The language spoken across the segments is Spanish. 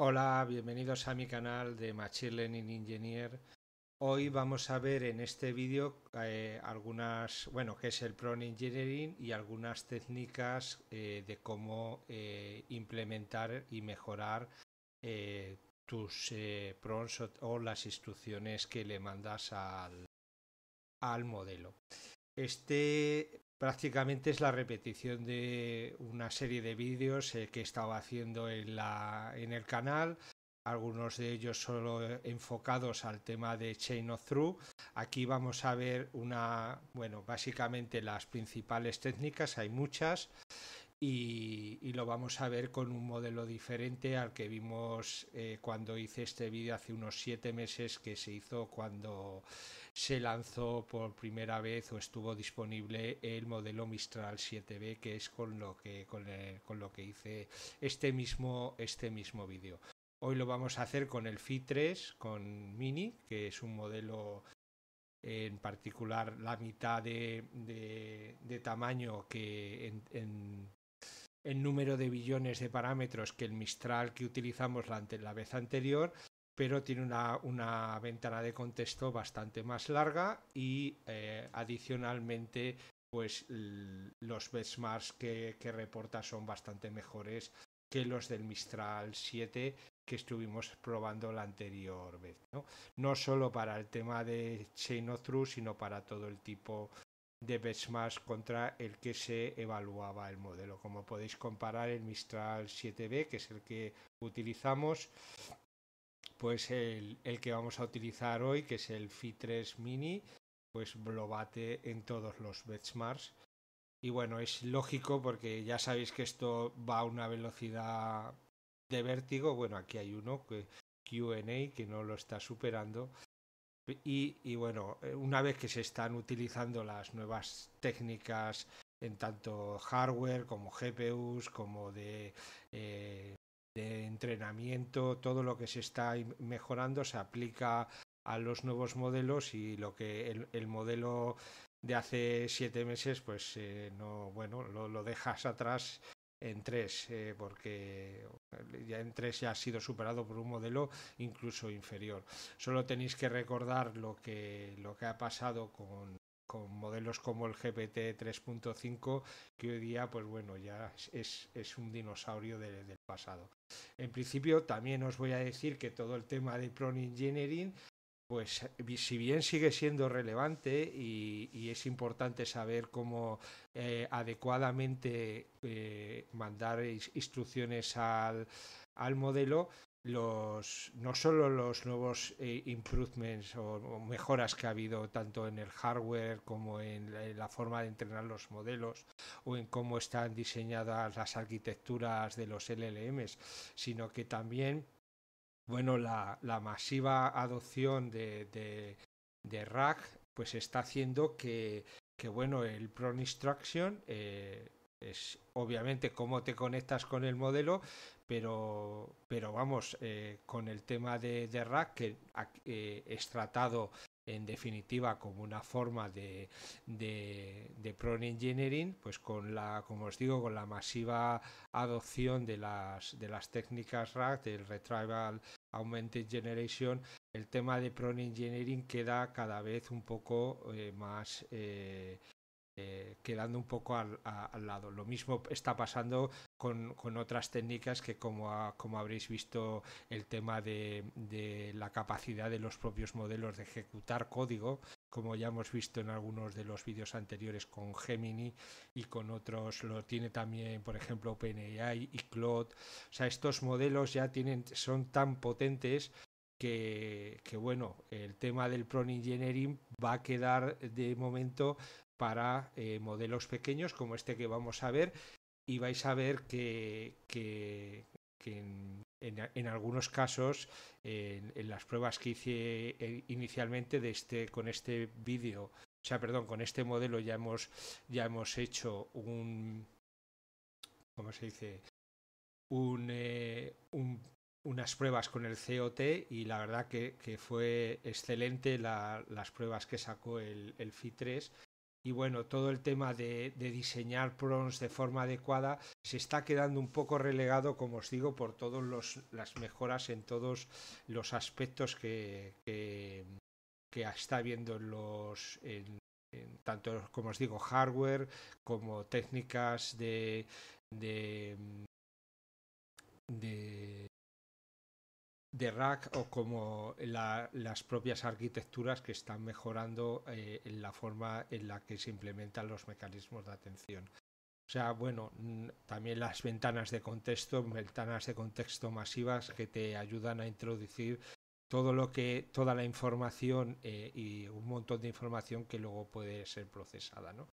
Hola, bienvenidos a mi canal de Machine Learning Engineer. Hoy vamos a ver en este vídeo eh, algunas, bueno, qué es el prone Engineering y algunas técnicas eh, de cómo eh, implementar y mejorar tus prompts o, o, las instrucciones que le mandas al, al modelo. Este prácticamente es la repetición de una serie de vídeos eh, que que estaba haciendo en, la, en el canal, algunos de ellos solo enfocados al tema de Chain of Through. Aquí vamos a ver una, bueno, básicamente las principales técnicas, hay muchas, y, lo vamos a ver con un modelo diferente al que vimos eh, cuando hice este vídeo hace unos siete meses que se hizo cuando se lanzó por primera vez o estuvo disponible el modelo Mistral 7B, que es con lo que, con, el, con lo que hice este mismo, este mismo vídeo. Hoy lo vamos a hacer con el Phi 3, con Mini, que es un modelo en particular la mitad de, de, tamaño que en, número de billones de parámetros que el Mistral que utilizamos la vez anterior pero tiene una, una ventana de contexto bastante más larga y eh, adicionalmente pues los benchmarks que, que reporta son bastante mejores que los del Mistral 7 que estuvimos probando la anterior vez. No, solo para el tema de Chain of True, sino para todo el tipo de benchmarks contra el que se evaluaba el modelo. Como podéis comparar el Mistral 7B, que es el que utilizamos, pues el, que vamos a utilizar hoy, que es el Fi 3 Mini, pues lo bate en todos los benchmarks. Y bueno, es lógico porque ya sabéis que esto va a una velocidad de vértigo. Bueno, aquí hay uno, que QA, que no lo está superando. Y, bueno, una vez que se están utilizando las nuevas técnicas en tanto hardware como GPUs, como de eh, de entrenamiento, todo lo que se está mejorando se aplica a los nuevos modelos y lo que el, modelo de hace siete meses, pues eh, no, bueno, lo, dejas atrás en tres, eh, porque eh, ya en tres ya ha sido superado por un modelo incluso inferior. Solo tenéis que recordar lo que, lo que ha pasado con con modelos como el GPT 3.5, que hoy día, pues bueno, ya es, un dinosaurio del pasado. En principio, también os voy a decir que todo el tema de Prone Engineering, pues eh, si bien sigue siendo relevante y, es importante saber cómo eh, adecuadamente eh, mandar instrucciones al modelo, los no solo los nuevos eh, improvements o, mejoras que ha habido tanto en el hardware como en la, forma de entrenar los modelos o en cómo están diseñadas las arquitecturas de los LLMs, sino que también bueno la, masiva adopción de, de, pues está haciendo que, bueno el Pro Instruction eh, es obviamente cómo te conectas con el modelo, pero, pero vamos, eh, con el tema de, de Rack, que eh, es tratado en definitiva como una forma de, de, prone engineering, pues con la, como os digo, con la masiva adopción de las, de las técnicas RAC, del Retrieval Augmented Generation, el tema de prone engineering queda cada vez un poco eh, más eh, quedando un poco al, al, lado. Lo mismo está pasando con, con otras técnicas que como, como habréis visto el tema de, de la capacidad de los propios modelos de ejecutar código, como ya hemos visto en algunos de los vídeos anteriores con Gemini y con otros, lo tiene también, por ejemplo, OpenAI y Cloud. O sea, estos modelos ya tienen, son tan potentes que, que bueno, el tema del prone engineering va a quedar de momento para eh, modelos pequeños como este que vamos a ver y vais a ver que, en, algunos casos en, las pruebas que hice eh, inicialmente de este, con este vídeo, o sea, perdón, con este modelo ya hemos, ya hemos hecho un, ¿cómo se dice? Un, eh, unas pruebas con el COT y la verdad que, fue excelente las pruebas que sacó el, el FI3 y bueno, todo el tema de, diseñar prons de forma adecuada se está quedando un poco relegado, como os digo, por todas las mejoras en todos los aspectos que, que, está viendo los, tanto, como os digo, hardware como técnicas de, de de rack o como las propias arquitecturas que están mejorando eh, en la forma en la que se implementan los mecanismos de atención. O sea, bueno, también las ventanas de contexto, ventanas de contexto masivas que te ayudan a introducir todo lo que, toda la información eh, y un montón de información que luego puede ser procesada, ¿no?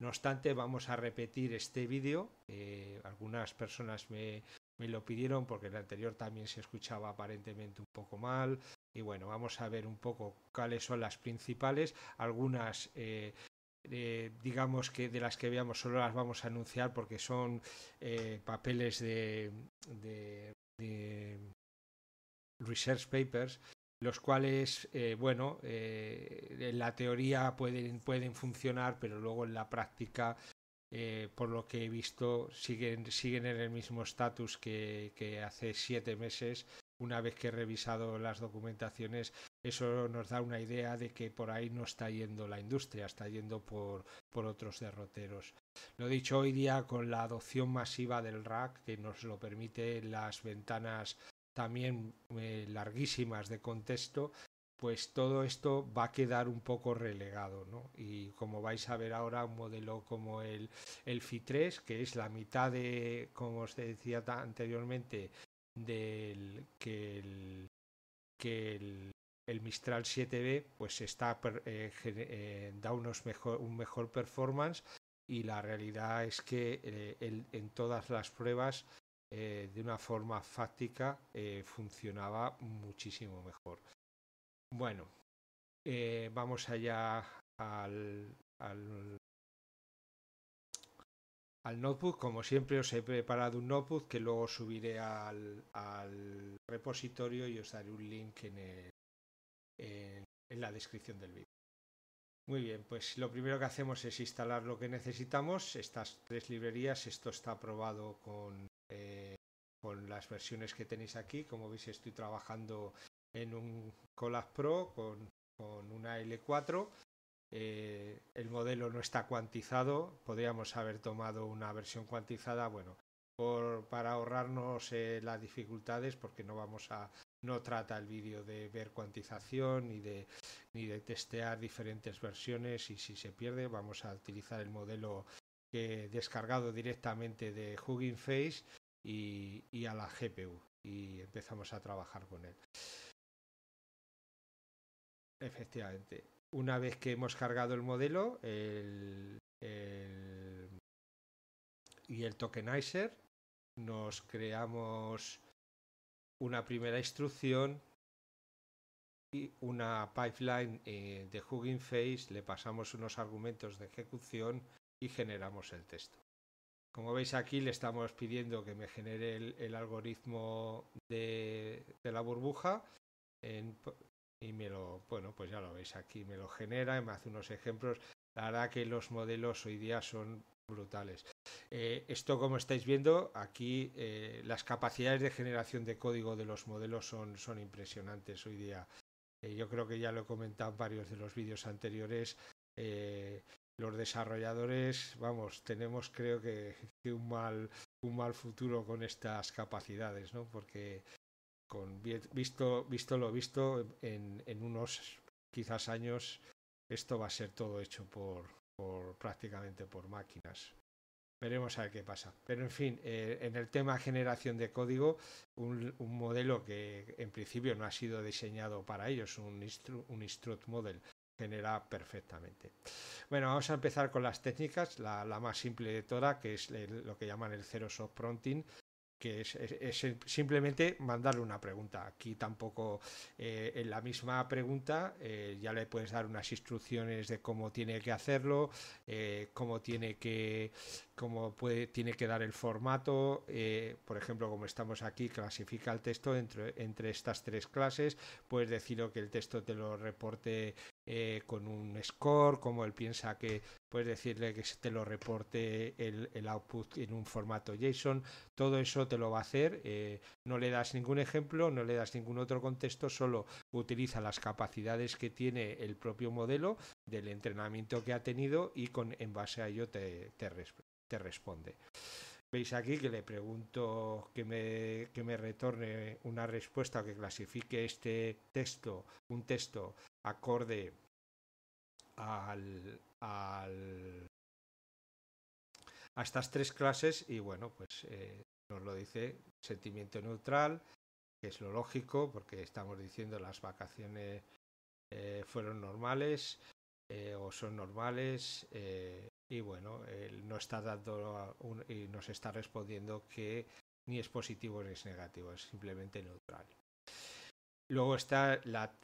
No obstante, vamos a repetir este vídeo. Eh, algunas personas me me lo pidieron porque el anterior también se escuchaba aparentemente un poco mal. Y bueno, vamos a ver un poco cuáles son las principales. Algunas, eh, digamos que de las que veamos, solo las vamos a anunciar porque son eh, papeles de, research papers, los cuales, eh, bueno, en la teoría pueden, pueden funcionar, pero luego en la práctica eh, por lo que he visto, siguen, siguen en el mismo estatus que, hace siete meses. Una vez que he revisado las documentaciones, eso nos da una idea de que por ahí no está yendo la industria, está yendo por, otros derroteros. Lo he dicho, hoy día con la adopción masiva del RAC, que nos lo permite las ventanas también eh, larguísimas de contexto, pues todo esto va a quedar un poco relegado, ¿no? Y como vais a ver ahora, un modelo como el, el FI3, que es la mitad de, como os decía anteriormente, del que el, Mistral 7B, pues está eh, eh, da un mejor performance y la realidad es que eh, en todas las pruebas de una forma fáctica funcionaba muchísimo mejor. Bueno, eh, vamos allá al, notebook. Como siempre os he preparado un notebook que luego subiré al, al repositorio y os daré un link en, en, la descripción del vídeo. Muy bien, pues lo primero que hacemos es instalar lo que necesitamos. Estas tres librerías, esto está aprobado con, eh, con las versiones que tenéis aquí. Como veis, estoy trabajando en un Colas Pro con, una L4. Eh, el modelo no está cuantizado, podríamos haber tomado una versión cuantizada, bueno, por, para ahorrarnos eh, las dificultades, porque no vamos a, no trata el vídeo de ver cuantización ni de, ni de testear diferentes versiones y si se pierde vamos a utilizar el modelo descargado directamente de Hugging Face y, y a la GPU y empezamos a trabajar con él. Efectivamente. Una vez que hemos cargado el modelo y el tokenizer, nos creamos una primera instrucción y una pipeline eh, de Hugging Face, le pasamos unos argumentos de ejecución y generamos el texto. Como veis aquí le estamos pidiendo que me genere el, algoritmo de, de, la burbuja y me lo, bueno, pues ya lo veis aquí, me lo genera y me hace unos ejemplos. La verdad que los modelos hoy día son brutales. Eh, esto, como estáis viendo, aquí eh, las capacidades de generación de código de los modelos son, son impresionantes hoy día. Eh, yo creo que ya lo he comentado en varios de los vídeos anteriores. Eh, los desarrolladores, vamos, tenemos creo que, que, un, mal, un mal futuro con estas capacidades, ¿no? Porque con, visto, lo visto, en, unos quizás años esto va a ser todo hecho por, prácticamente por máquinas. Veremos a ver qué pasa. Pero en fin, eh, en el tema generación de código, un, modelo que en principio no ha sido diseñado para ellos, un, un instruct model, genera perfectamente. Bueno, vamos a empezar con las técnicas, la, más simple de todas, que es lo que llaman el Zero Soft Prompting, que es, simplemente mandarle una pregunta. Aquí tampoco eh, en la misma pregunta eh, ya le puedes dar unas instrucciones de cómo tiene que hacerlo, eh, cómo tiene que cómo puede, tiene que dar el formato, eh, por ejemplo, como estamos aquí, clasifica el texto entre, entre estas tres clases, puedes decirle que el texto te lo reporte eh, con un score, como él piensa que puedes decirle que te lo reporte el, output en un formato JSON, todo eso te lo va a hacer, eh, no le das ningún ejemplo, no le das ningún otro contexto, solo utiliza las capacidades que tiene el propio modelo del entrenamiento que ha tenido y con, en base a ello te, te, te responde. Veis aquí que le pregunto que me, que me retorne una respuesta que clasifique este texto, un texto acorde al, a estas tres clases y bueno, pues eh, nos lo dice sentimiento neutral, que es lo lógico, porque estamos diciendo las vacaciones eh, fueron normales, eh, o son normales eh, y bueno, no está dando un, y nos está respondiendo que ni es positivo ni es negativo, es simplemente neutral. Luego están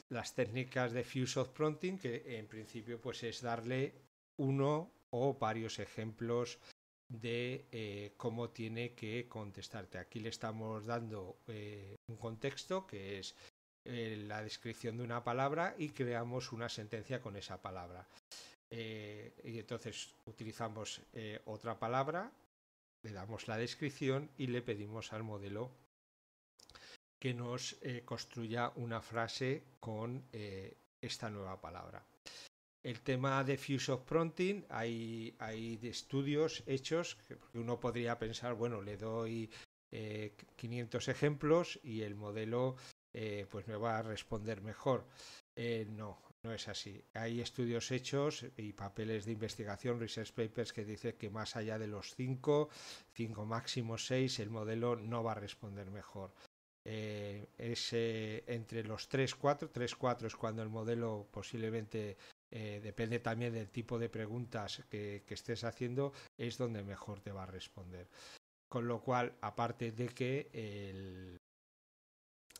las técnicas de Fuse of Prompting, que en principio pues es darle uno o varios ejemplos de eh, cómo tiene que contestarte. Aquí le estamos dando un contexto que es eh, la descripción de una palabra y creamos una sentencia con esa palabra. Eh, y entonces utilizamos eh, otra palabra, le damos la descripción y le pedimos al modelo que nos construya una frase con esta nueva palabra. El tema de Fuse of Prompting, hay, estudios hechos, que uno podría pensar, bueno, le doy 500 ejemplos y el modelo eh, pues me va a responder mejor. Eh, no, no es así. Hay estudios hechos y papeles de investigación, research papers, que dice que más allá de los 5, 5 máximo 6, el modelo no va a responder mejor. Eh, es entre los 3, 4, 3, 4 es cuando el modelo posiblemente, depende también del tipo de preguntas que, que estés haciendo, es donde mejor te va a responder. Con lo cual, aparte de que el,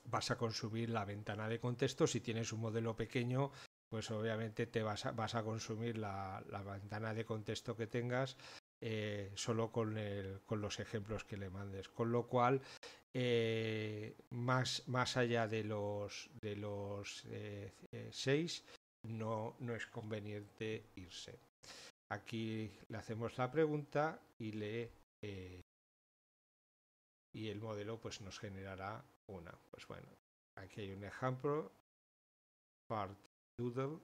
vas a consumir la ventana de contexto. Si tienes un modelo pequeño, pues obviamente te vas a, consumir la, ventana de contexto que tengas eh, solo con, los ejemplos que le mandes. Con lo cual, eh, más, más, allá de los, de los eh, seis, no, no es conveniente irse. Aquí le hacemos la pregunta y le y el modelo pues nos generará una. Pues bueno, aquí hay un ejemplo. Part Doodle.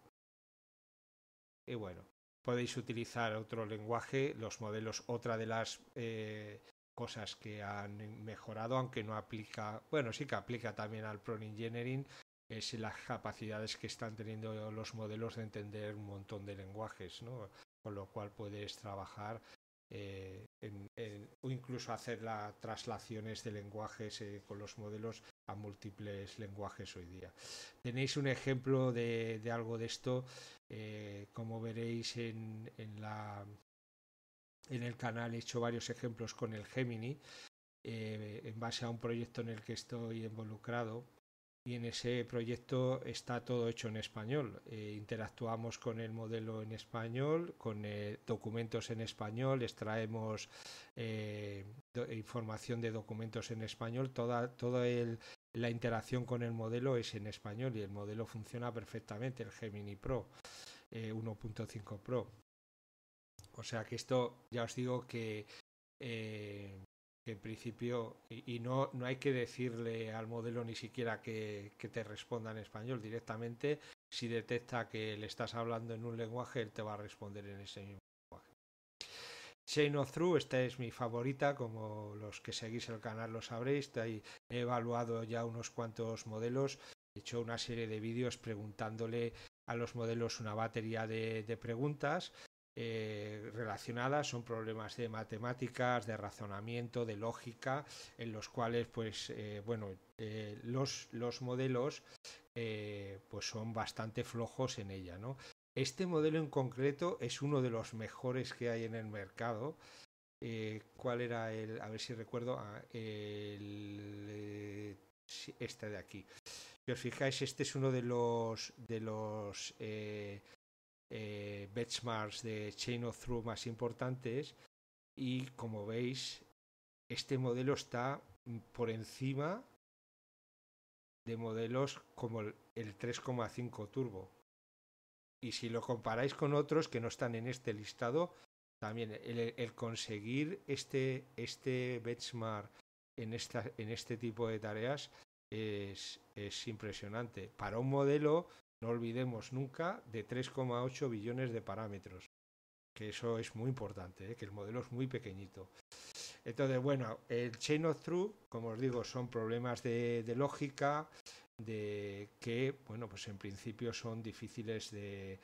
Y bueno, podéis utilizar otro lenguaje, los modelos, otra de las eh, cosas que han mejorado, aunque no aplica, bueno, sí que aplica también al Pro Engineering, es las capacidades que están teniendo los modelos de entender un montón de lenguajes, ¿no? Con lo cual puedes trabajar eh, o incluso hacer las traslaciones de lenguajes con los modelos a múltiples lenguajes hoy día. Tenéis un ejemplo de, algo de esto, eh, como veréis en, la, el canal he hecho varios ejemplos con el Gemini, eh, en base a un proyecto en el que estoy involucrado, y en ese proyecto está todo hecho en español. Eh, interactuamos con el modelo en español, con eh, documentos en español, extraemos eh, información de documentos en español, toda, toda la interacción con el modelo es en español y el modelo funciona perfectamente, el Gemini Pro 1.5 Pro. O sea que esto ya os digo que en principio, y, no, no hay que decirle al modelo ni siquiera que, que, te responda en español directamente, si detecta que le estás hablando en un lenguaje, él te va a responder en ese mismo lenguaje. Chain of through esta es mi favorita, como los que seguís el canal lo sabréis, he evaluado ya unos cuantos modelos, he hecho una serie de vídeos preguntándole a los modelos una batería de, de preguntas eh, relacionadas, son problemas de matemáticas, de razonamiento, de lógica, en los cuales, pues, eh, bueno, eh, los, modelos pues son bastante flojos en ella, ¿no? Este modelo en concreto es uno de los mejores que hay en el mercado. ¿Cuál era el? A ver si recuerdo. Ah, este de aquí. Si os fijáis, este es uno de los de los eh, benchmarks de Chain of Through más importantes y como veis este modelo está por encima de modelos como el 3,5 turbo y si lo comparáis con otros que no están en este listado también el, el conseguir este, este benchmark en, esta, en este tipo de tareas es, es impresionante para un modelo no olvidemos nunca, de 3,8 billones de parámetros. Que eso es muy importante, ¿eh? que el modelo es muy pequeñito. Entonces, bueno, el chain of truth, como os digo, son problemas de, lógica, de que, bueno, pues en principio son difíciles de,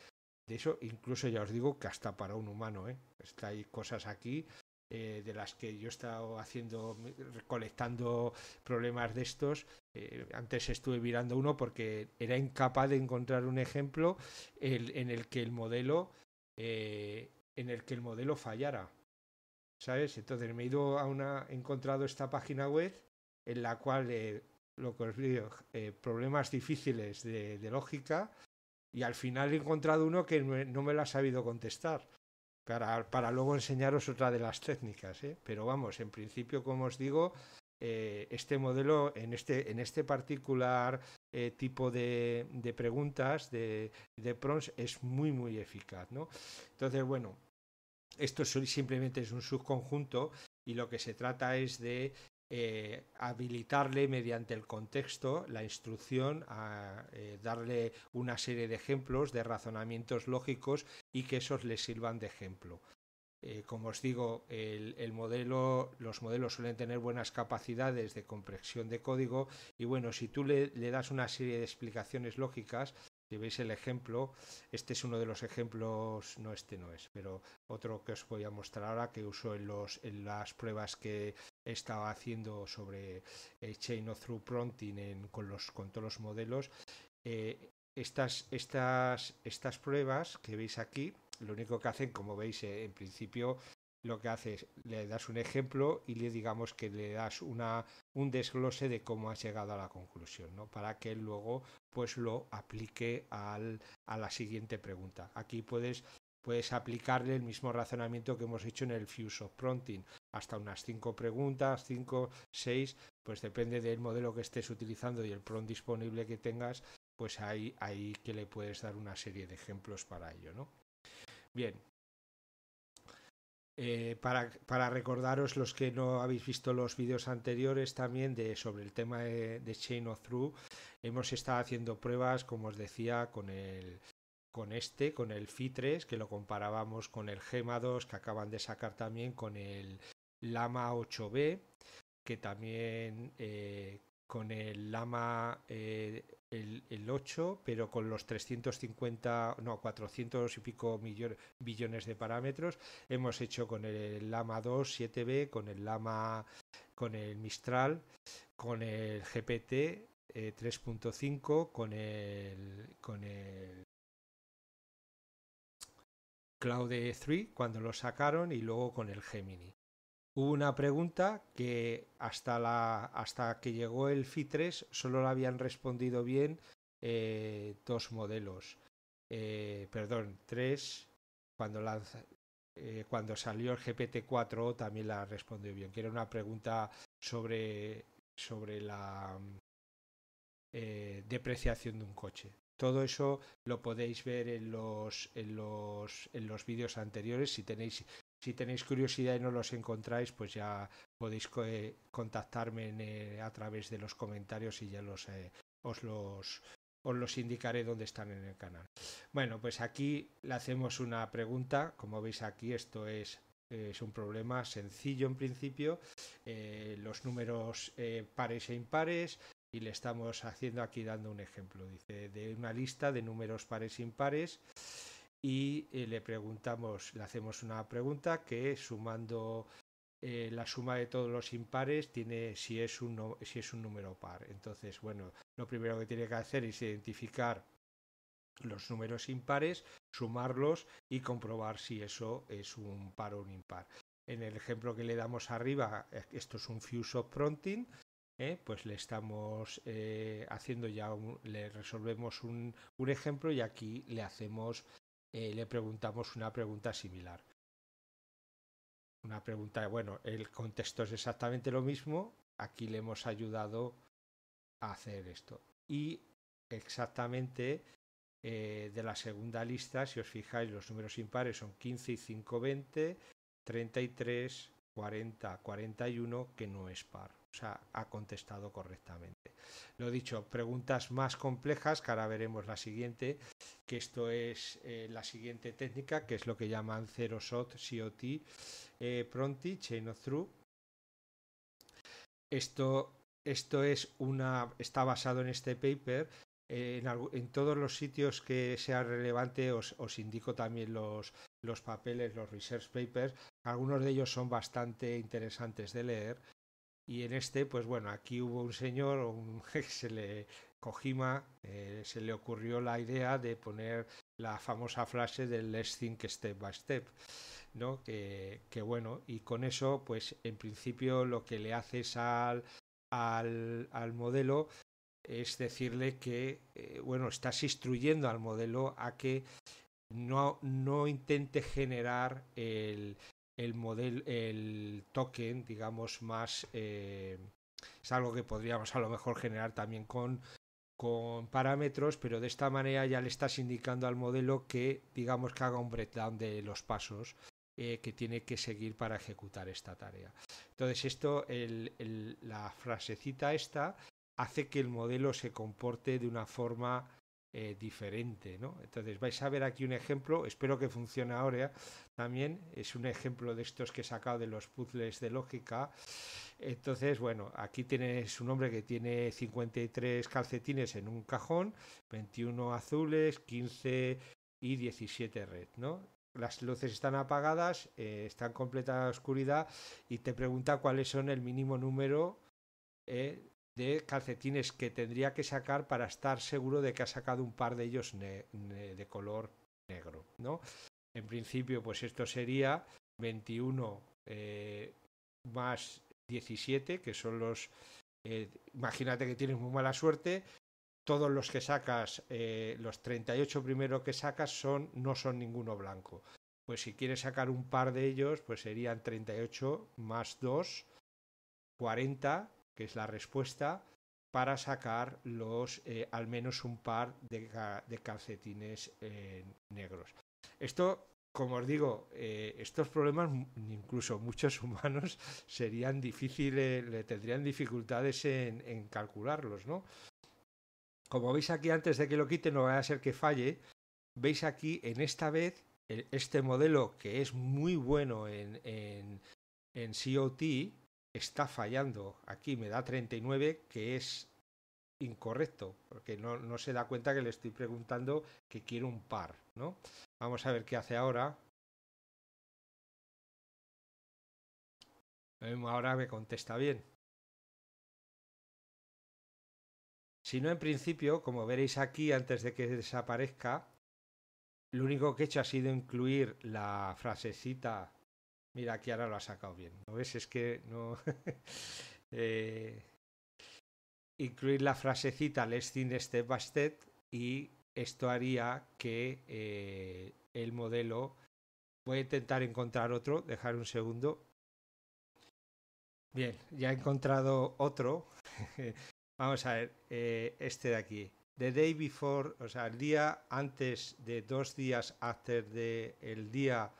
eso, incluso ya os digo que hasta para un humano, ¿eh? Pues hay cosas aquí eh, de las que yo he estado haciendo, recolectando problemas de estos. Eh, antes estuve mirando uno porque era incapaz de encontrar un ejemplo en el que el modelo eh, en el que el modelo fallara. ¿Sabes? Entonces me he ido a una. encontrado esta página web en la cual lo que problemas difíciles de, de lógica, y al final he encontrado uno que no me lo ha sabido contestar para, para luego enseñaros otra de las técnicas. ¿eh? Pero vamos, en principio, como os digo, eh, este modelo en este, en este particular eh, tipo de, de, preguntas de, de es muy, muy eficaz. ¿no? Entonces, bueno, esto simplemente es un subconjunto y lo que se trata es de eh, habilitarle mediante el contexto, la instrucción, a eh, darle una serie de ejemplos, de razonamientos lógicos y que esos le sirvan de ejemplo. Eh, como os digo, el, modelo, los modelos suelen tener buenas capacidades de compresión de código y bueno, si tú le das una serie de explicaciones lógicas, si veis el ejemplo, este es uno de los ejemplos, no este no es, pero otro que os voy a mostrar ahora que uso en, los, en las pruebas que estaba haciendo sobre eh, Chain of Through Prompting con, los, con todos los modelos. Eh, estas, estas, estas pruebas que veis aquí, lo único que hacen, como veis, eh, en principio lo que haces, le das un ejemplo y le digamos que le das un desglose de cómo has llegado a la conclusión, ¿no? Para que luego pues lo aplique a la siguiente pregunta. Aquí puedes, puedes aplicarle el mismo razonamiento que hemos hecho en el Fuse of Prompting, hasta unas cinco preguntas, cinco, seis, pues depende del modelo que estés utilizando y el prompt disponible que tengas, pues ahí que le puedes dar una serie de ejemplos para ello, Bien, eh, para, para, recordaros los que no habéis visto los vídeos anteriores también de, sobre el tema de, Chain of Through, hemos estado haciendo pruebas, como os decía, con el con este, con el FI3, que lo comparábamos con el Gema 2 que acaban de sacar también con el Lama 8B, que también eh, con el Lama eh, el, 8, pero con los 350, no, 400 y pico millones, billones de parámetros. Hemos hecho con el Lama 2, 7B, con el Lama, con el Mistral, con el GPT eh, 3.5, con el, con el Cloud 3 e cuando lo sacaron y luego con el Gemini. Hubo una pregunta que hasta, la, hasta que llegó el FI3 solo la habían respondido bien eh, dos modelos. Eh, perdón, tres. Cuando, eh, cuando salió el GPT-4 también la respondió bien, que era una pregunta sobre, sobre la depreciación de un coche. Todo eso lo podéis ver en los, en los, en los vídeos anteriores si tenéis si tenéis curiosidad y no los encontráis, pues ya podéis eh, contactarme eh, a través de los comentarios y ya los, eh, os los os los indicaré dónde están en el canal. Bueno, pues aquí le hacemos una pregunta. Como veis aquí, esto es, es un problema sencillo en principio. los números pares e impares. Y le estamos haciendo aquí dando un ejemplo. Dice, de una lista de números pares e impares, y eh, le preguntamos, le hacemos una pregunta que sumando eh, la suma de todos los impares tiene si es, un si es un número par. Entonces, bueno, lo primero que tiene que hacer es identificar los números impares, sumarlos y comprobar si eso es un par o un impar. En el ejemplo que le damos arriba, eh, esto es un fuse of prompting, pues le estamos haciendo ya, le resolvemos un, ejemplo y aquí le hacemos eh, le preguntamos una pregunta similar. Una pregunta, bueno, el contexto es exactamente lo mismo, aquí le hemos ayudado a hacer esto. Y exactamente eh, de la segunda lista, si os fijáis, los números impares son 15 y 5, 20, 33, 40, 41, que no es par. O sea, ha contestado correctamente. Lo dicho, preguntas más complejas, que ahora veremos la siguiente, que esto es eh, la siguiente técnica, que es lo que llaman zero shot, COT, eh, pronti, chain of through. Esto, esto es una, está basado en este paper, en, en, todos los sitios que sea relevante os, os indico también los, los, papeles, los research papers. Algunos de ellos son bastante interesantes de leer y en este, pues bueno, aquí hubo un señor, un, se le, Kojima, eh, se le ocurrió la idea de poner la famosa frase del Let's Think Step by Step, ¿no? Que, que bueno, y con eso, pues en principio lo que le haces al, al, al modelo es decirle que, eh, bueno, estás instruyendo al modelo a que no, no intente generar el, el modelo, el token, digamos, más eh, es algo que podríamos a lo mejor generar también con, con parámetros, pero de esta manera ya le estás indicando al modelo que digamos que haga un breakdown de los pasos eh, que tiene que seguir para ejecutar esta tarea. Entonces, esto, la frasecita esta hace que el modelo se comporte de una forma eh, diferente. ¿no? Entonces vais a ver aquí un ejemplo, espero que funcione ahora también, es un ejemplo de estos que he sacado de los puzzles de lógica. Entonces, bueno, aquí tienes un hombre que tiene 53 calcetines en un cajón, 21 azules, 15 y 17 red, ¿no? las luces están apagadas, eh, está en completa oscuridad y te pregunta cuáles son el mínimo número eh, de calcetines que tendría que sacar para estar seguro de que ha sacado un par de ellos de color negro, ¿no? En principio, pues esto sería 21 eh, más 17, que son los... Eh, imagínate que tienes muy mala suerte, todos los que sacas, eh, los 38 primeros que sacas son, no son ninguno blanco. Pues si quieres sacar un par de ellos, pues serían 38 más 2, 40 que es la respuesta, para sacar los eh, al menos un par de, calcetines eh, negros. Esto, como os digo, eh, estos problemas, mm, incluso muchos humanos, serían difíciles, le tendrían dificultades en, calcularlos, ¿no? Como veis aquí, antes de que lo quite no va a ser que falle. Veis aquí, en esta vez, e, este modelo que es muy bueno en, en, en COT, está fallando. Aquí me da 39, que es incorrecto, porque no, no se da cuenta que le estoy preguntando que quiero un par, ¿no? Vamos a ver qué hace ahora. Ahora me contesta bien. Si no, en principio, como veréis aquí, antes de que desaparezca, lo único que he hecho ha sido incluir la frasecita Mira, aquí ahora lo ha sacado bien. ¿No ves? Es que no. Eh, incluir la frasecita Let's Think Step by y esto haría que eh, el modelo. Voy a intentar encontrar otro, dejar un segundo. Bien, ya he encontrado otro. Vamos a ver, eh, este de aquí. The day before, o sea, el día antes de dos días after de el día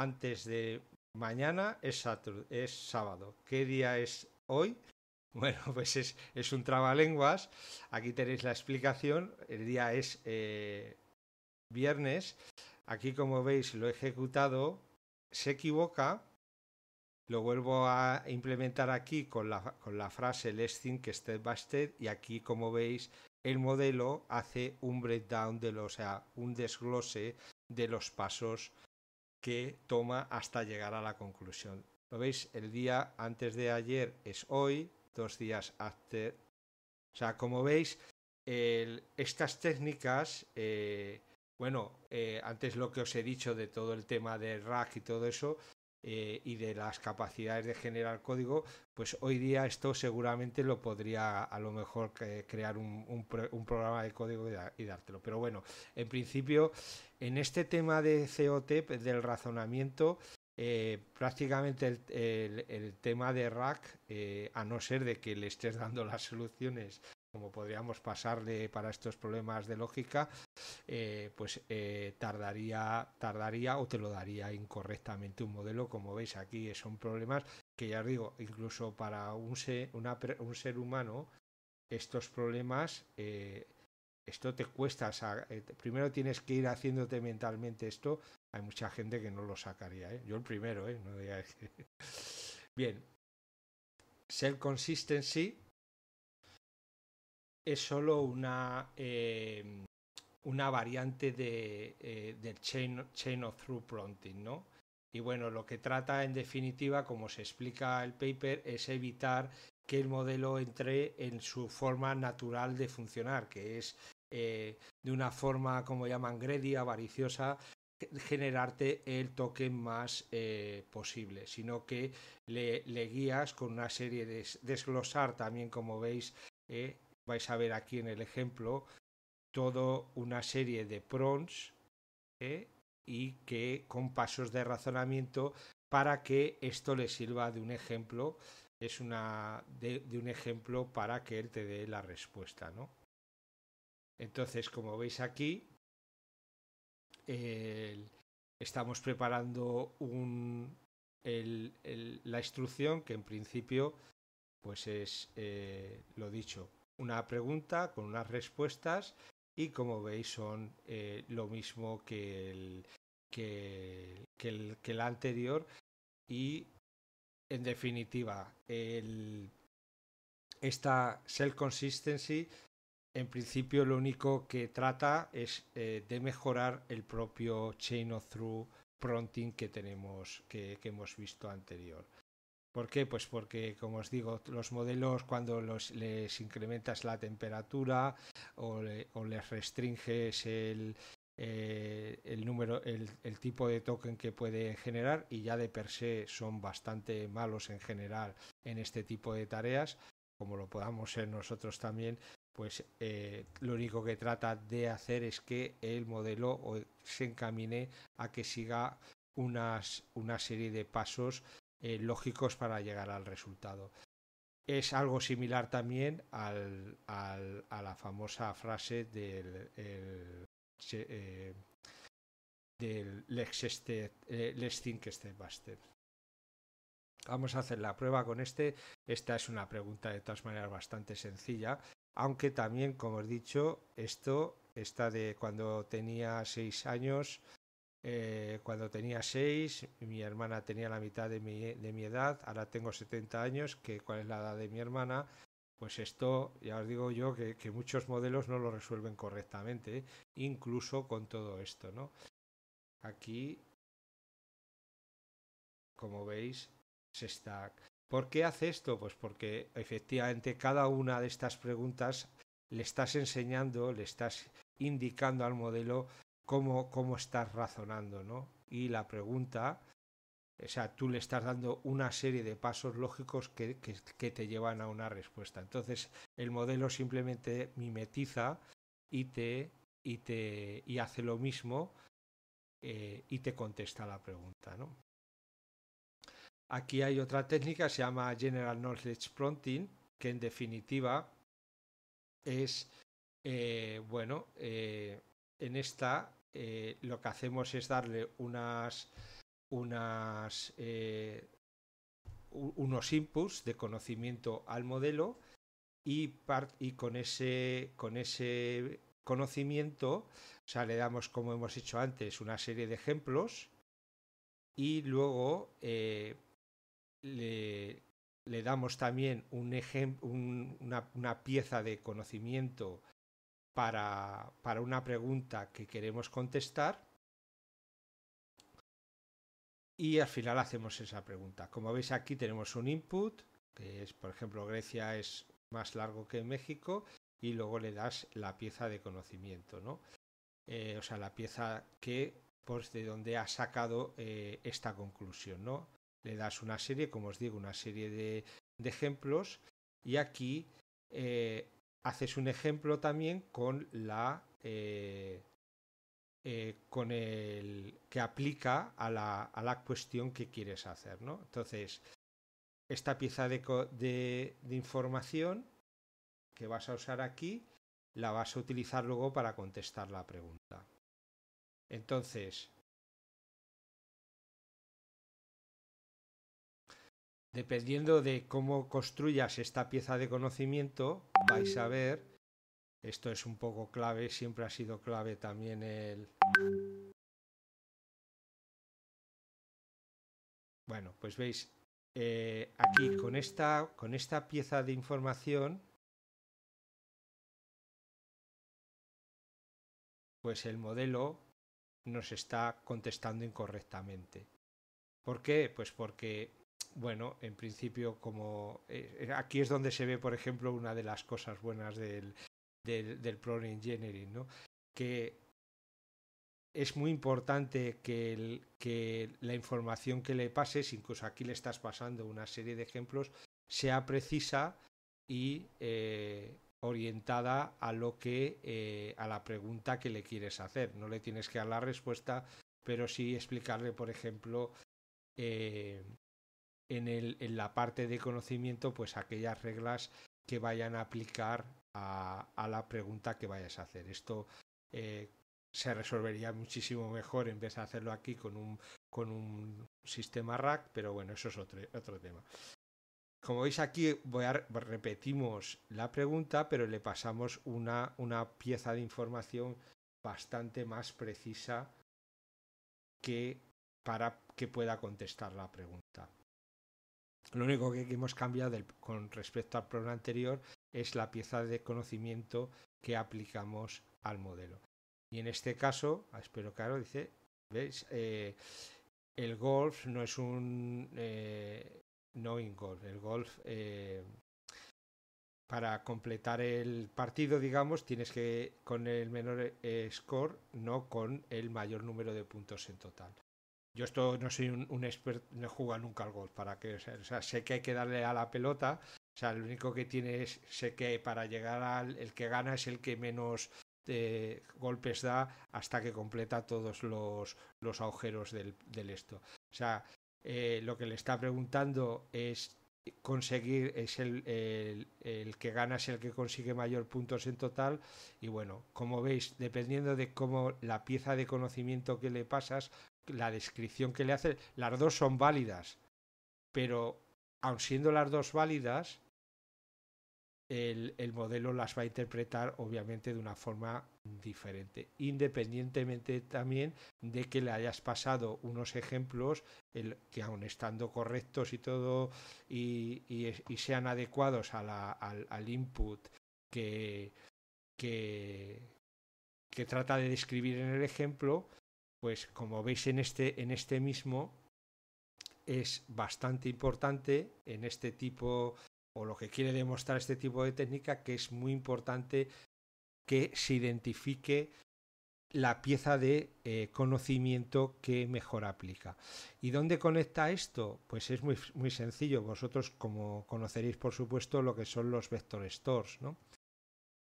antes de mañana es, sábado. ¿Qué día es hoy? Bueno, pues es, es, un trabalenguas. Aquí tenéis la explicación. El día es eh, viernes. Aquí, como veis, lo he ejecutado. Se equivoca. Lo vuelvo a implementar aquí con la, con la frase Let's think step by Y aquí, como veis, el modelo hace un breakdown de los, o sea, un desglose de los pasos que toma hasta llegar a la conclusión. Lo veis, el día antes de ayer es hoy, dos días after. O sea, como veis, estas técnicas, eh, bueno, eh, antes lo que os he dicho de todo el tema del rack y todo eso, eh, y de las capacidades de generar código, pues hoy día esto seguramente lo podría a lo mejor crear un, programa de código y, dártelo. Pero bueno, en principio, en este tema de COT, pues, del razonamiento, eh, prácticamente el, tema de RAC, eh, a no ser de que le estés dando las soluciones como podríamos pasarle para estos problemas de lógica, eh, pues eh, tardaría, tardaría o te lo daría incorrectamente un modelo. Como veis aquí, son problemas que ya os digo, incluso para un ser, un ser humano, estos problemas, eh, esto te cuesta, primero tienes que ir haciéndote mentalmente esto, hay mucha gente que no lo sacaría, yo el primero, no diría Bien, self-consistency es solo una, eh, una variante de, eh, del chain, of through prompting, ¿no? Y bueno, lo que trata en definitiva, como se explica el paper, es evitar que el modelo entre en su forma natural de funcionar, que es eh, de una forma, como llaman, greedy, avariciosa, generarte el token más posible, sino que le, guías con una serie de desglosar también, como veis, eh, vais a ver aquí en el ejemplo, todo una serie de prompts ¿eh? y que con pasos de razonamiento para que esto le sirva de un ejemplo, es una de, un ejemplo para que él te dé la respuesta, ¿no? Entonces, como veis aquí, estamos preparando un, la instrucción que en principio, pues es eh, lo dicho, una pregunta con unas respuestas y como veis son eh, lo mismo que el, que, anterior y en definitiva esta self consistency en principio lo único que trata es eh, de mejorar el propio chain of through prompting que tenemos que, que hemos visto anterior ¿Por qué? Pues porque, como os digo, los modelos cuando les incrementas la temperatura o, les restringes el, eh, número, el, tipo de token que pueden generar y ya de per se son bastante malos en general en este tipo de tareas, como lo podamos ser nosotros también, pues eh, lo único que trata de hacer es que el modelo se encamine a que siga una serie de pasos eh, lógicos para llegar al resultado. Es algo similar también al, a la famosa frase del, el, eh, del Lex Think eh, Vamos a hacer la prueba con este. Esta es una pregunta de todas maneras bastante sencilla, aunque también, como he dicho, esto, está de cuando tenía seis años, eh, cuando tenía seis, mi hermana tenía la mitad de mi, de mi edad, ahora tengo 70 años, que cuál es la edad de mi hermana, pues esto, ya os digo yo, que, muchos modelos no lo resuelven correctamente, incluso con todo esto, ¿no? Aquí, como veis, se está... ¿Por qué hace esto? Pues porque efectivamente cada una de estas preguntas le estás enseñando, le estás indicando al modelo cómo, cómo estás razonando, ¿no? Y la pregunta, o sea, tú le estás dando una serie de pasos lógicos que, que, te llevan a una respuesta. Entonces, el modelo simplemente mimetiza y te, y te y hace lo mismo eh, y te contesta la pregunta, ¿no? Aquí hay otra técnica, se llama General Knowledge Prompting, que en definitiva es, eh, bueno, eh, en esta eh, lo que hacemos es darle unas, unas eh, unos inputs de conocimiento al modelo y, con, ese, con ese conocimiento, le damos, como hemos hecho antes, una serie de ejemplos y luego eh, le, damos también un una, una, pieza de conocimiento para, para una pregunta que queremos contestar y al final hacemos esa pregunta. Como veis aquí tenemos un input, que es por ejemplo Grecia es más largo que México y luego le das la pieza de conocimiento, ¿no? Eh, o sea, la pieza que, pues de donde ha sacado eh, esta conclusión, ¿no? Le das una serie, como os digo, una serie de, ejemplos y aquí eh, haces un ejemplo también con la eh, eh, con el que aplica a la, cuestión que quieres hacer ¿no? entonces esta pieza de, de, información que vas a usar aquí la vas a utilizar luego para contestar la pregunta entonces Dependiendo de cómo construyas esta pieza de conocimiento, vais a ver, esto es un poco clave, siempre ha sido clave también el... Bueno, pues veis, eh, aquí con esta, con esta pieza de información, pues el modelo nos está contestando incorrectamente. ¿Por qué? Pues porque bueno, en principio como eh, eh, aquí es donde se ve, por ejemplo, una de las cosas buenas del, del, Pro Engineering, ¿no? que es muy importante que, que la información que le pases, incluso aquí le estás pasando una serie de ejemplos, sea precisa y eh, orientada a lo que a la pregunta que le quieres hacer. No le tienes que dar la respuesta, pero sí explicarle, por ejemplo, en, la parte de conocimiento, pues aquellas reglas que vayan a aplicar a, la pregunta que vayas a hacer. Esto eh, se resolvería muchísimo mejor en vez de hacerlo aquí con un, con un sistema rack, pero bueno, eso es otro, tema. Como veis aquí voy a, repetimos la pregunta, pero le pasamos una, una pieza de información bastante más precisa que para que pueda contestar la pregunta. Lo único que hemos cambiado con respecto al programa anterior es la pieza de conocimiento que aplicamos al modelo. Y en este caso, espero claro, dice, ¿veis? Eh, el golf no es un knowing eh, golf. El golf, eh, para completar el partido, digamos, tienes que con el menor score, no con el mayor número de puntos en total. Yo esto no soy un, experto, no he nunca al golf, para que, o sea, sé que hay que darle a la pelota, o sea, lo único que tiene es, sé que para llegar al, el que gana es el que menos eh, golpes da hasta que completa todos los, los agujeros del, del esto. O sea, eh, lo que le está preguntando es conseguir es el, el, que gana es el que consigue mayor puntos en total y bueno como veis dependiendo de cómo la pieza de conocimiento que le pasas la descripción que le hace, las dos son válidas, pero aun siendo las dos válidas, el, modelo las va a interpretar obviamente de una forma diferente, independientemente también de que le hayas pasado unos ejemplos el, que aun estando correctos y todo y, sean adecuados al, input que, que trata de describir en el ejemplo, pues como veis en este, en este mismo, es bastante importante en este tipo, o lo que quiere demostrar este tipo de técnica, que es muy importante que se identifique la pieza de eh, conocimiento que mejor aplica. ¿Y dónde conecta esto? Pues es muy, muy sencillo. Vosotros, como conoceréis, por supuesto, lo que son los vector stores, ¿no?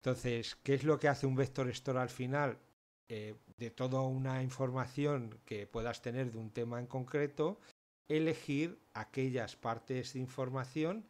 Entonces, ¿qué es lo que hace un vector store al final? Eh, de toda una información que puedas tener de un tema en concreto, elegir aquellas partes de información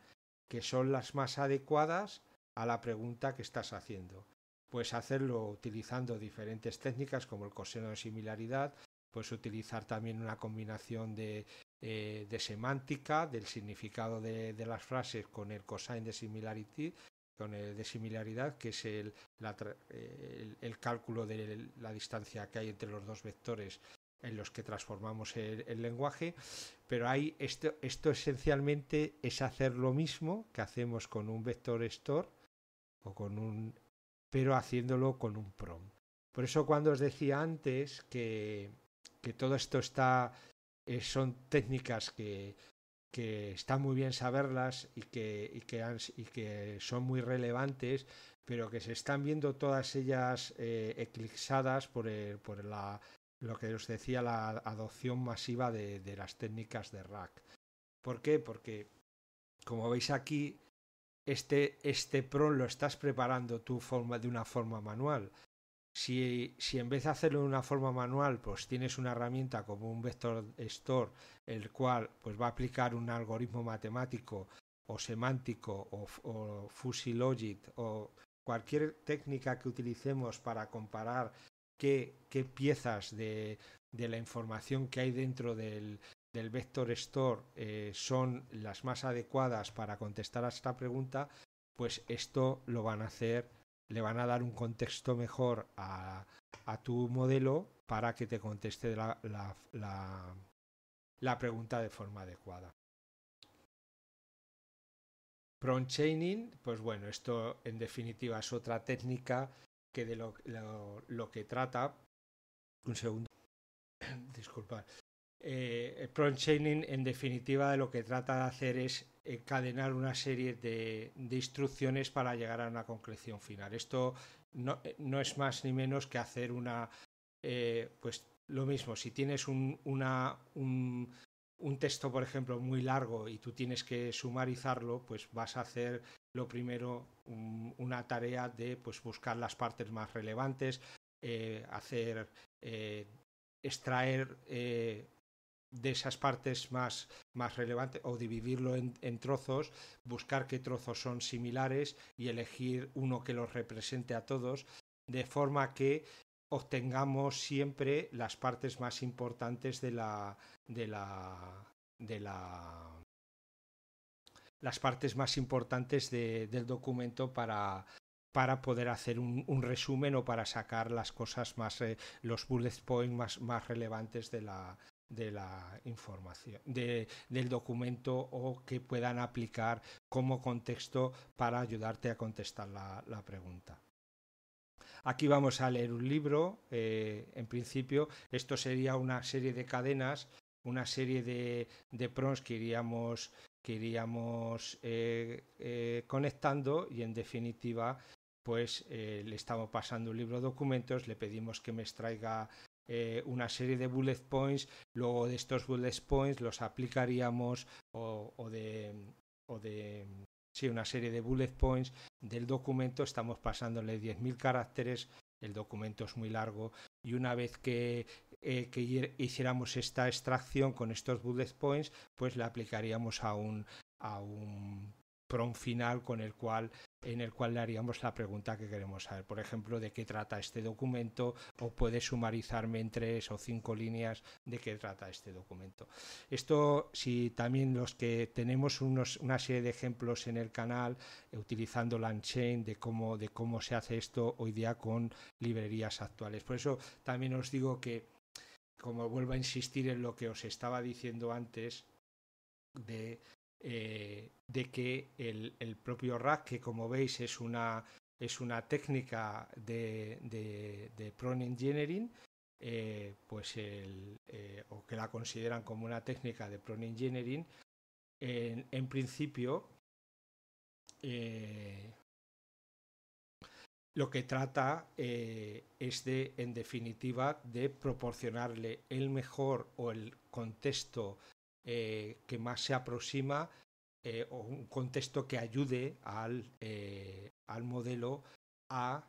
que son las más adecuadas a la pregunta que estás haciendo. Puedes hacerlo utilizando diferentes técnicas como el coseno de similaridad, puedes utilizar también una combinación de, eh, de semántica, del significado de, de, las frases con el cosine de similarity, eh, de similaridad, que es eh, el, cálculo de la distancia que hay entre los dos vectores en los que transformamos el, lenguaje, pero hay esto, esto esencialmente es hacer lo mismo que hacemos con un vector store o con un pero haciéndolo con un prom. Por eso cuando os decía antes que, todo esto está eh, son técnicas que, que está muy bien saberlas y que, y que, son muy relevantes, pero que se están viendo todas ellas eh, eclipsadas por, por la, lo que os decía, la adopción masiva de, de, las técnicas de rack. ¿Por qué? Porque, como veis aquí, este, este lo estás preparando tú forma, de una forma manual. Si, en vez de hacerlo de una forma manual, pues tienes una herramienta como un vector store, el cual pues va a aplicar un algoritmo matemático o semántico o, o fuzzy logic o cualquier técnica que utilicemos para comparar qué, piezas de, la información que hay dentro del, vector store eh, son las más adecuadas para contestar a esta pregunta, pues esto lo van a hacer le van a dar un contexto mejor a, tu modelo para que te conteste la, pregunta de forma adecuada. Prompt chaining, pues bueno, esto en definitiva es otra técnica que de lo, que trata. Un segundo. Disculpad. Eh, prompt chaining, en definitiva, de lo que trata de hacer es encadenar una serie de, instrucciones para llegar a una concreción final. Esto no, eh, es más ni menos que hacer una, eh, pues lo mismo, si tienes un, una, un, texto, por ejemplo, muy largo y tú tienes que sumarizarlo, pues vas a hacer lo primero una tarea de pues, buscar las partes más relevantes, eh, hacer, extraer de esas partes más, más relevantes o dividirlo en, trozos, buscar qué trozos son similares y elegir uno que los represente a todos, de forma que obtengamos siempre las partes más importantes de la de la de la las partes más importantes del documento para para poder hacer un, resumen o para sacar las cosas más, eh, los bullet points más, más relevantes de la, de la información, del documento o que puedan aplicar como contexto para ayudarte a contestar la, pregunta. Aquí vamos a leer un libro, eh, en principio esto sería una serie de cadenas, una serie de, de prompts que iríamos, iríamos eh, eh, conectando y en definitiva pues le estamos pasando un libro de documentos, le pedimos que me extraiga eh, una serie de bullet points, luego de estos bullet points los aplicaríamos o, de... O de sí, una serie de bullet points del documento, estamos pasándole 10.000 caracteres, el documento es muy largo y una vez que, eh, que hiciéramos esta extracción con estos bullet points, pues la aplicaríamos a un, a un prompt final con el cual en el cual le haríamos la pregunta que queremos saber. Por ejemplo, de qué trata este documento o puede sumarizarme en tres o cinco líneas de qué trata este documento. Esto, si también los que tenemos unos, una serie de ejemplos en el canal, eh, utilizando LandChain, de cómo, de cómo se hace esto hoy día con librerías actuales. Por eso también os digo que, como vuelvo a insistir en lo que os estaba diciendo antes, de eh, de que el, propio rack, que como veis es una, es una técnica de, de, prone engineering, eh, pues eh, o que la consideran como una técnica de prone engineering, en, principio lo que trata es de, en definitiva, de proporcionarle el mejor o el contexto eh, que más se aproxima eh, o un contexto que ayude al, eh, al modelo a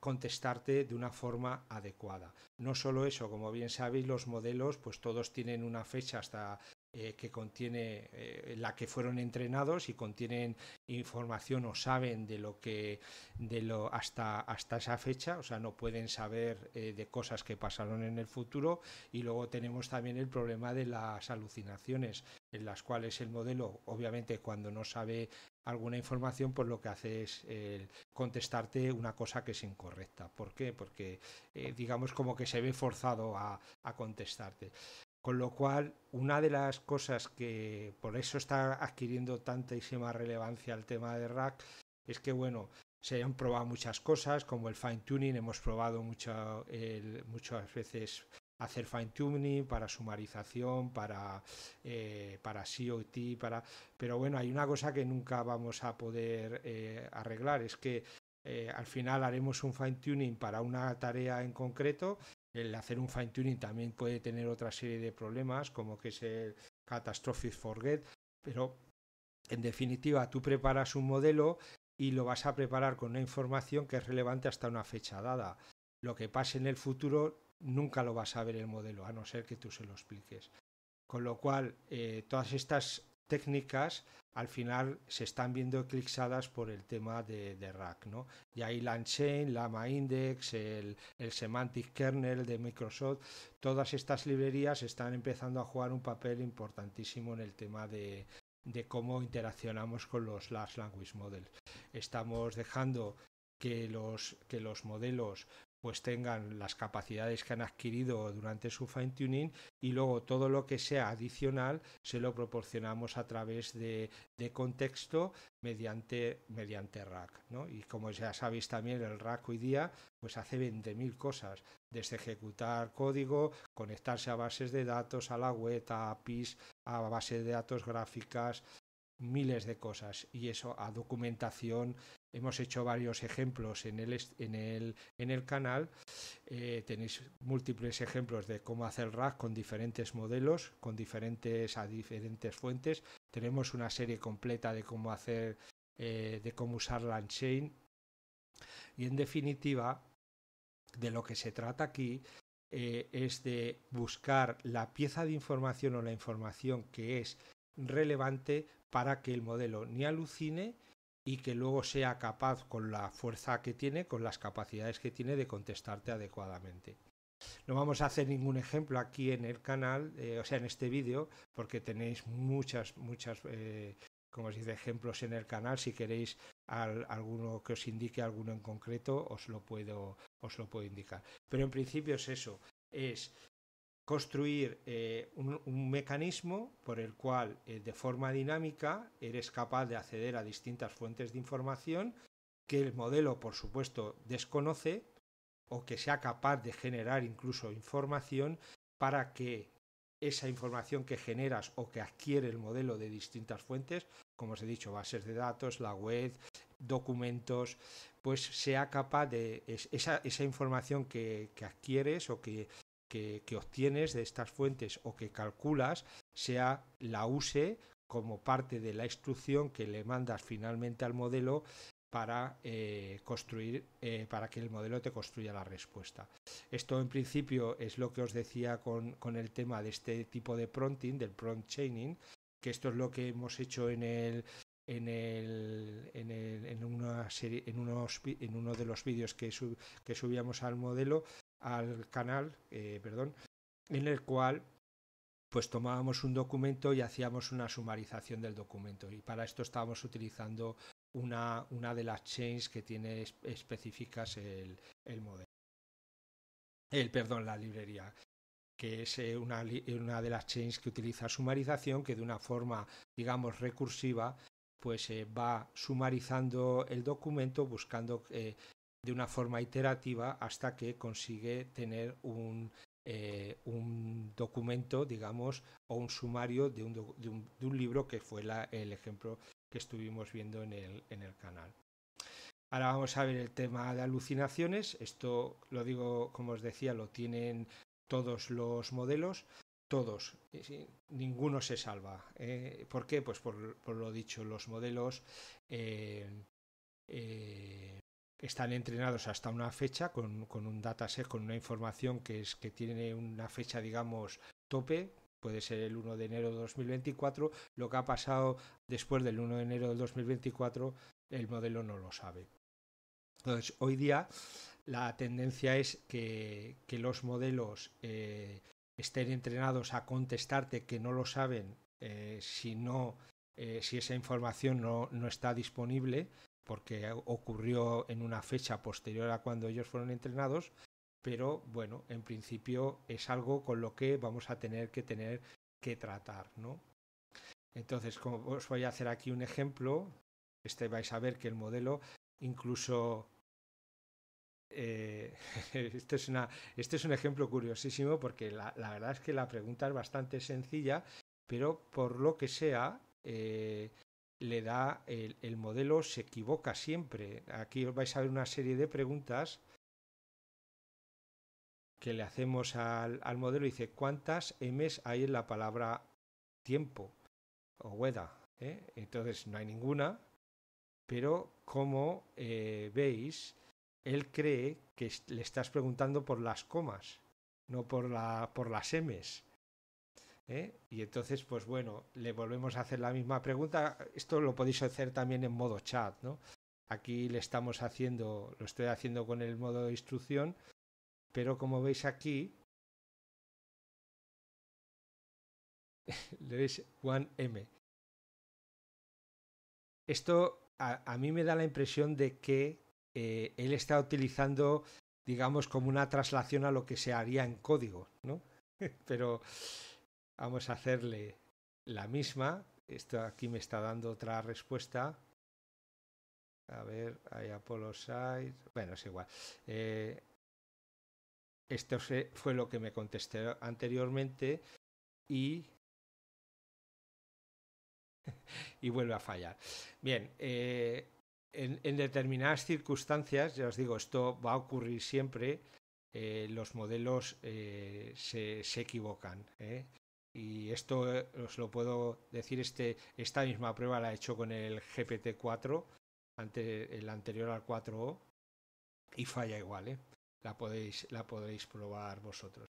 contestarte de una forma adecuada. No solo eso, como bien sabéis, los modelos, pues todos tienen una fecha hasta eh, que contiene eh, la que fueron entrenados y contienen información o saben de lo que de lo hasta hasta esa fecha o sea no pueden saber eh, de cosas que pasaron en el futuro y luego tenemos también el problema de las alucinaciones en las cuales el modelo obviamente cuando no sabe alguna información, pues lo que hace es contestarte una cosa que es incorrecta. ¿Por qué? Porque digamos como que se ve forzado a, a contestarte. Con lo cual, una de las cosas que por eso está adquiriendo tantísima relevancia el tema de rack es que, bueno, se han probado muchas cosas, como el fine tuning, hemos probado mucho, muchas veces hacer fine tuning para sumarización, para, eh, para COT, Pero bueno, hay una cosa que nunca vamos a poder eh, arreglar, es que eh, al final haremos un fine tuning para una tarea en concreto el hacer un fine tuning también puede tener otra serie de problemas, como que es el catastrophic forget, pero en definitiva tú preparas un modelo y lo vas a preparar con una información que es relevante hasta una fecha dada. Lo que pase en el futuro nunca lo vas a ver el modelo, a no ser que tú se lo expliques. Con lo cual, eh, todas estas técnicas al final se están viendo eclipsadas por el tema de, de rack, ¿no? Y ahí LangChain, Lama Index, el, el, Semantic Kernel de Microsoft, todas estas librerías están empezando a jugar un papel importantísimo en el tema de, de cómo interaccionamos con los Large Language Models. Estamos dejando que los, que los modelos pues tengan las capacidades que han adquirido durante su fine tuning y luego todo lo que sea adicional se lo proporcionamos a través de, contexto mediante, mediante Y como ya sabéis también, el rack hoy día pues hace 20.000 cosas, desde ejecutar código, conectarse a bases de datos, a la web, a APIs, a bases de datos gráficas, miles de cosas y eso a documentación Hemos hecho varios ejemplos en el, canal. Eh, tenéis múltiples ejemplos de cómo hacer RAG con diferentes modelos, con diferentes, a diferentes fuentes. Tenemos una serie completa de cómo hacer, eh, de cómo usar LangChain. Y en definitiva, de lo que se trata aquí eh, es de buscar la pieza de información o la información que es relevante para que el modelo ni alucine y que luego sea capaz con la fuerza que tiene, con las capacidades que tiene de contestarte adecuadamente. No vamos a hacer ningún ejemplo aquí en el canal, eh, o sea, en este vídeo, porque tenéis muchas, muchas, eh, como os dice, ejemplos en el canal. Si queréis alguno que os indique alguno en concreto, os lo puedo, os lo puedo indicar. Pero en principio es eso, es construir eh, un, mecanismo por el cual eh, de forma dinámica eres capaz de acceder a distintas fuentes de información que el modelo por supuesto desconoce o que sea capaz de generar incluso información para que esa información que generas o que adquiere el modelo de distintas fuentes, como os he dicho, bases de datos, la web, documentos, pues sea capaz de esa, información que, que adquieres o que que, obtienes de estas fuentes o que calculas sea la use como parte de la instrucción que le mandas finalmente al modelo para eh, construir eh, para que el modelo te construya la respuesta. Esto en principio es lo que os decía con, con, el tema de este tipo de prompting, del prompt chaining, que esto es lo que hemos hecho en el en el, en, el, en una serie en unos en uno de los vídeos que subíamos al modelo al canal, eh, perdón, en el cual pues tomábamos un documento y hacíamos una sumarización del documento. Y para esto estábamos utilizando una, una de las chains que tiene específicas el, modelo. El, perdón, la librería, que es eh, una, de las chains que utiliza sumarización, que de una forma, digamos, recursiva, pues eh, va sumarizando el documento buscando de una forma iterativa hasta que consigue tener un, eh, un documento, digamos, o un sumario de un, libro que fue el ejemplo que estuvimos viendo en el, en el canal. Ahora vamos a ver el tema de alucinaciones. Esto lo digo, como os decía, lo tienen todos los modelos todos, eh, ninguno se salva. ¿eh? ¿Por qué? Pues por, por, lo dicho, los modelos eh, están entrenados hasta una fecha con, con, un dataset, con una información que, es, que tiene una fecha, digamos, tope, puede ser el 1 de enero de 2024, lo que ha pasado después del 1 de enero del 2024, el modelo no lo sabe. Entonces, hoy día la tendencia es que, que los modelos eh, estén entrenados a contestarte que no lo saben eh, si, no, eh, si esa información no, no está disponible porque ocurrió en una fecha posterior a cuando ellos fueron entrenados, pero bueno, en principio es algo con lo que vamos a tener que tener que tratar, ¿no? Entonces, como os voy a hacer aquí un ejemplo, este vais a ver que el modelo incluso eh, es este es un ejemplo curiosísimo porque la, verdad es que la pregunta es bastante sencilla, pero por lo que sea, eh, le da el, el, modelo, se equivoca siempre. Aquí vais a ver una serie de preguntas que le hacemos al, al modelo. Dice, ¿cuántas M's hay en la palabra tiempo o hueda? ¿eh? Entonces no hay ninguna, pero como eh, veis, él cree que le estás preguntando por las comas, no por, la, por las M's. ¿eh? Y entonces, pues bueno, le volvemos a hacer la misma pregunta. Esto lo podéis hacer también en modo chat, ¿no? Aquí le estamos haciendo, lo estoy haciendo con el modo de instrucción, pero como veis aquí, le veis 1M. Esto a, mí me da la impresión de que eh, él está utilizando, digamos, como una traslación a lo que se haría en código, ¿no? pero Vamos a hacerle la misma. Esto aquí me está dando otra respuesta. A ver, hay Apollo Bueno, es igual. Eh, esto fue lo que me contesté anteriormente y, y vuelve a fallar. Bien, eh, en, determinadas circunstancias, ya os digo, esto va a ocurrir siempre, eh, los modelos se, equivocan y esto eh, os lo puedo decir, este, esta misma prueba la he hecho con el GPT-4, ante, el anterior al 4O, y falla igual, ¿eh? la, podéis, la podréis probar vosotros.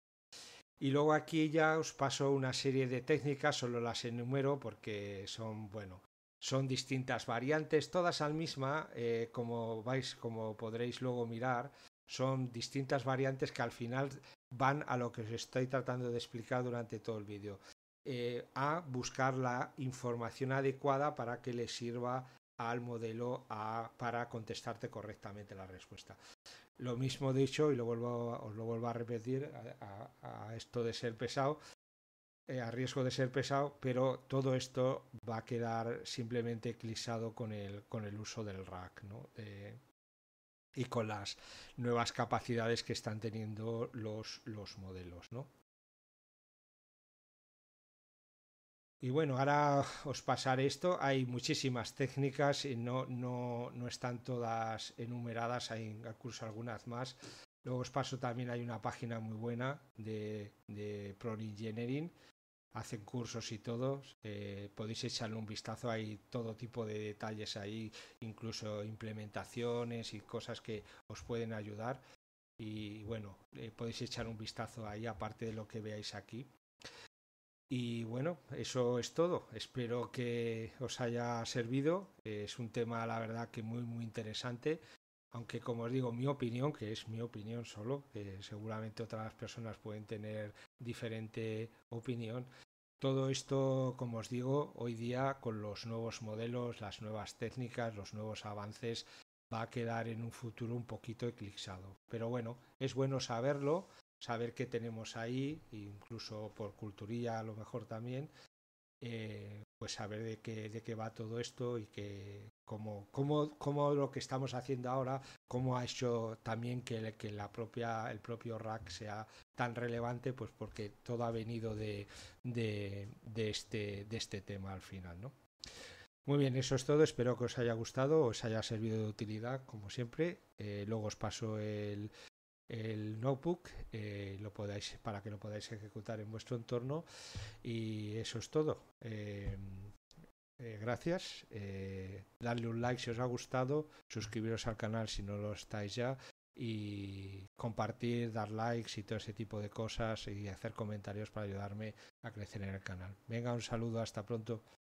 Y luego aquí ya os paso una serie de técnicas, solo las enumero porque son, bueno, son distintas variantes, todas al misma, eh, como vais, como podréis luego mirar, son distintas variantes que al final van a lo que os estoy tratando de explicar durante todo el vídeo. Eh, a buscar la información adecuada para que le sirva al modelo a, para contestarte correctamente la respuesta. Lo mismo dicho, y lo vuelvo, os lo vuelvo a repetir, a, esto de ser pesado, eh, a riesgo de ser pesado, pero todo esto va a quedar simplemente eclipsado con el, con el uso del rack, ¿no? y con las nuevas capacidades que están teniendo los, los modelos, ¿no? Y bueno, ahora os pasaré esto. Hay muchísimas técnicas y no, no, no están todas enumeradas, hay incluso algunas más. Luego os paso también, hay una página muy buena de, de Pro Engineering hacen cursos y todos, eh, podéis echarle un vistazo, hay todo tipo de detalles ahí, incluso implementaciones y cosas que os pueden ayudar. Y bueno, eh, podéis echar un vistazo ahí, aparte de lo que veáis aquí. Y bueno, eso es todo. Espero que os haya servido. Es un tema, la verdad, que muy, muy interesante. Aunque, como os digo, mi opinión, que es mi opinión solo, eh, seguramente otras personas pueden tener diferente opinión. Todo esto, como os digo, hoy día con los nuevos modelos, las nuevas técnicas, los nuevos avances, va a quedar en un futuro un poquito eclipsado. Pero bueno, es bueno saberlo, saber qué tenemos ahí, incluso por culturilla a lo mejor también, eh, pues saber de qué, de qué va todo esto y que cómo, cómo, cómo lo que estamos haciendo ahora, cómo ha hecho también que, que la propia, el propio rack sea relevante, pues porque todo ha venido de, de, este, de este tema al final, ¿no? Muy bien, eso es todo. Espero que os haya gustado, os haya servido de utilidad, como siempre. Eh, luego os paso el, notebook, eh, lo podáis, para que lo podáis ejecutar en vuestro entorno. Y eso es todo. Eh, gracias. darle un like si os ha gustado, suscribiros al canal si no lo estáis ya y compartir, dar likes y todo ese tipo de cosas y hacer comentarios para ayudarme a crecer en el canal. Venga, un saludo, hasta pronto.